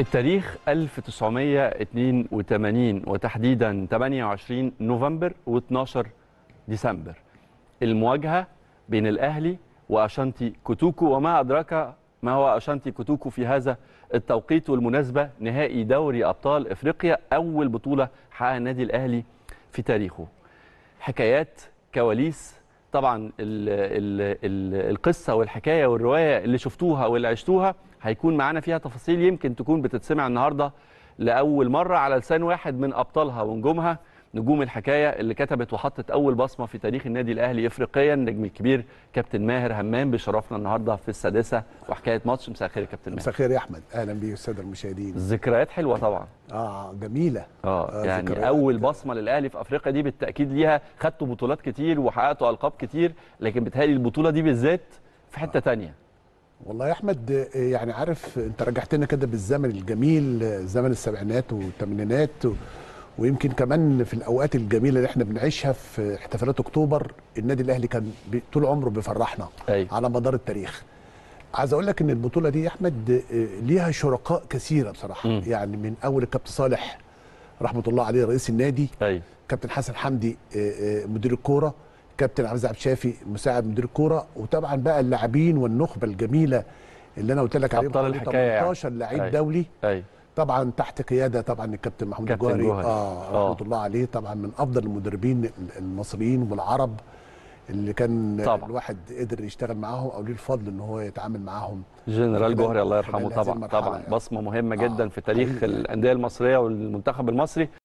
التاريخ 1982 وتحديدا 28 نوفمبر و12 ديسمبر المواجهة بين الأهلي وأشانتي كوتوكو وما أدراك ما هو أشانتي كوتوكو في هذا التوقيت والمناسبة نهائي دوري أبطال إفريقيا أول بطولة حققها النادي الأهلي في تاريخه حكايات كواليس طبعا الـ الـ الـ القصه والحكايه والروايه اللي شفتوها واللي عشتوها هيكون معانا فيها تفاصيل يمكن تكون بتتسمع النهارده لاول مره على لسان واحد من ابطالها ونجومها نجوم الحكايه اللي كتبت وحطت اول بصمه في تاريخ النادي الاهلي افريقيا النجم الكبير كابتن ماهر همام بشرفنا النهارده في السادسه وحكايه ماتش مساء الخير يا كابتن ماهر مساء الخير يا احمد اهلا بيه استاذ المشاهدين ذكريات حلوه طبعا اه جميله اه, آه يعني ذكريات. اول بصمه للاهلي في افريقيا دي بالتاكيد ليها خدتوا بطولات كتير وحققتوا القاب كتير لكن بتهالي البطوله دي بالذات في حته آه. تانية والله يا احمد يعني عارف انت رجعتنا كده بالزمن الجميل زمن السبعينات والثمانينات ويمكن كمان في الاوقات الجميله اللي احنا بنعيشها في احتفالات اكتوبر النادي الاهلي كان طول عمره بيفرحنا أي. أيوة. على مدار التاريخ عايز اقول لك ان البطوله دي يا احمد آه، ليها شركاء كثيره بصراحه م. يعني من اول الكابتن صالح رحمه الله عليه رئيس النادي أي. أيوة. كابتن حسن حمدي آه، آه، مدير الكوره كابتن عبد العزيز شافي مساعد مدير الكوره وطبعا بقى اللاعبين والنخبه الجميله اللي انا قلت لك عليهم 18 يعني. لعيب أيوة. دولي أي. طبعا تحت قياده طبعا الكابتن محمود الجوهري آه،, اه رحمه الله عليه طبعا من افضل المدربين المصريين والعرب اللي كان طبعا. الواحد قدر يشتغل معاهم او ليه الفضل ان هو يتعامل معاهم جنرال جوهري الله يرحمه طبعا طبعا يعني. بصمه مهمه جدا آه. في تاريخ الانديه المصريه والمنتخب المصري